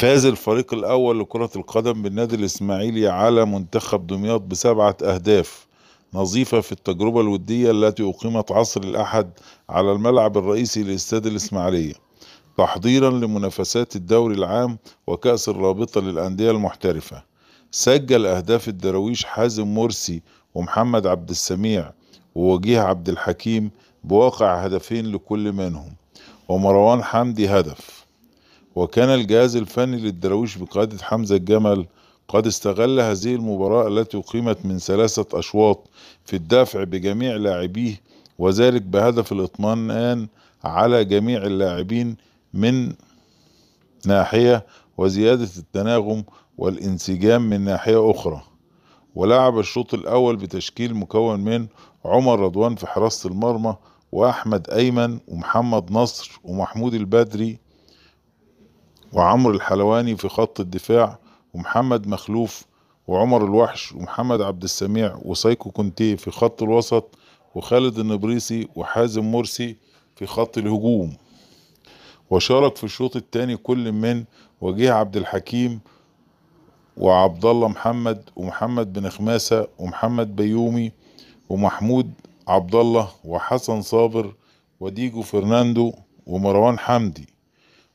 فاز الفريق الأول لكرة القدم بالنادي الإسماعيلي على منتخب دمياط بسبعة أهداف نظيفة في التجربة الودية التي أقيمت عصر الأحد على الملعب الرئيسي لاستاد الإسماعيلية تحضيرا لمنافسات الدوري العام وكأس الرابطة للأندية المحترفة سجل أهداف الدراويش حازم مرسي ومحمد عبد السميع ووجيه عبد الحكيم بواقع هدفين لكل منهم ومروان حمدي هدف وكان الجهاز الفني للدراويش بقيادة حمزة الجمل قد استغل هذه المباراة التي أقيمت من ثلاثة أشواط في الدفع بجميع لاعبيه وذلك بهدف الإطمئنان على جميع اللاعبين من ناحية وزيادة التناغم والانسجام من ناحية أخرى ولعب الشوط الأول بتشكيل مكون من عمر رضوان في حراسة المرمى وأحمد أيمن ومحمد نصر ومحمود البدري وعمرو الحلواني في خط الدفاع ومحمد مخلوف وعمر الوحش ومحمد عبد السميع وسايكو كونتي في خط الوسط وخالد النبريسي وحازم مرسي في خط الهجوم وشارك في الشوط الثاني كل من وجيه عبد الحكيم وعبد الله محمد ومحمد بن خماسة ومحمد بيومي ومحمود عبد الله وحسن صابر وديجو فرناندو ومروان حمدي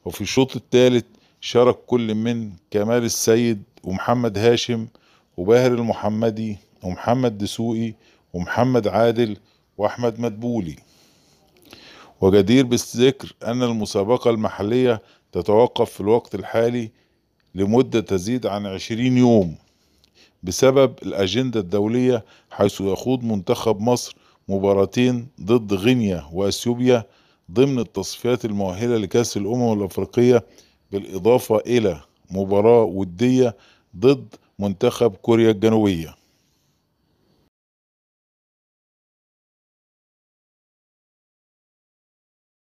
وفي الشوط الثالث شارك كل من كمال السيد ومحمد هاشم وباهر المحمدي ومحمد دسوقي ومحمد عادل وأحمد مدبولي وجدير بالذكر أن المسابقة المحلية تتوقف في الوقت الحالي لمدة تزيد عن 20 يوم بسبب الأجندة الدولية حيث يخوض منتخب مصر مباراتين ضد غينيا وأثيوبيا ضمن التصفيات المؤهلة لكأس الأمم الأفريقية بالإضافة إلى مباراة ودية ضد منتخب كوريا الجنوبية